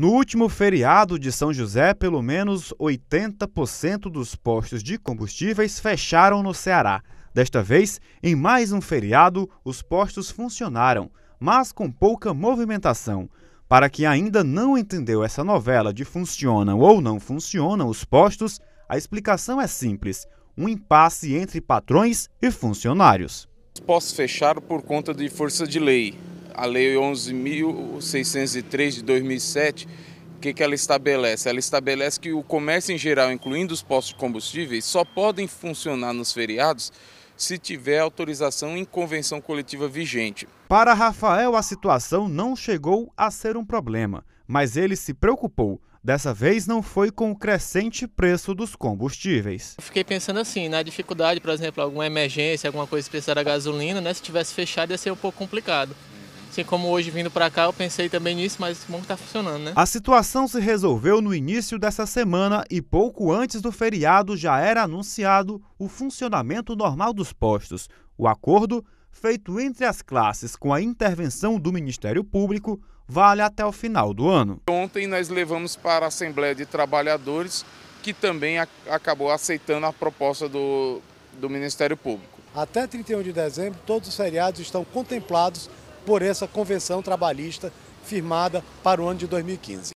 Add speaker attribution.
Speaker 1: No último feriado de São José, pelo menos 80% dos postos de combustíveis fecharam no Ceará. Desta vez, em mais um feriado, os postos funcionaram, mas com pouca movimentação. Para quem ainda não entendeu essa novela de funcionam ou não funcionam os postos, a explicação é simples: um impasse entre patrões e funcionários.
Speaker 2: Os postos fecharam por conta de força de lei a Lei 11.603 de 2007, o que, que ela estabelece? Ela estabelece que o comércio em geral, incluindo os postos de combustíveis, só podem funcionar nos feriados se tiver autorização em convenção coletiva vigente.
Speaker 1: Para Rafael, a situação não chegou a ser um problema, mas ele se preocupou. Dessa vez não foi com o crescente preço dos combustíveis.
Speaker 3: fiquei pensando assim, na dificuldade, por exemplo, alguma emergência, alguma coisa que precisar da gasolina, né? Se tivesse fechado ia ser um pouco complicado. Assim como hoje vindo para cá, eu pensei também nisso, mas bom que tá funcionando, né? A
Speaker 1: situação se resolveu no início dessa semana e pouco antes do feriado já era anunciado o funcionamento normal dos postos. O acordo, feito entre as classes com a intervenção do Ministério Público, vale até o final do ano.
Speaker 2: Ontem nós levamos para a Assembleia de Trabalhadores, que também acabou aceitando a proposta do, do Ministério Público. Até 31 de dezembro, todos os feriados estão
Speaker 1: contemplados por essa convenção trabalhista firmada para o ano de 2015.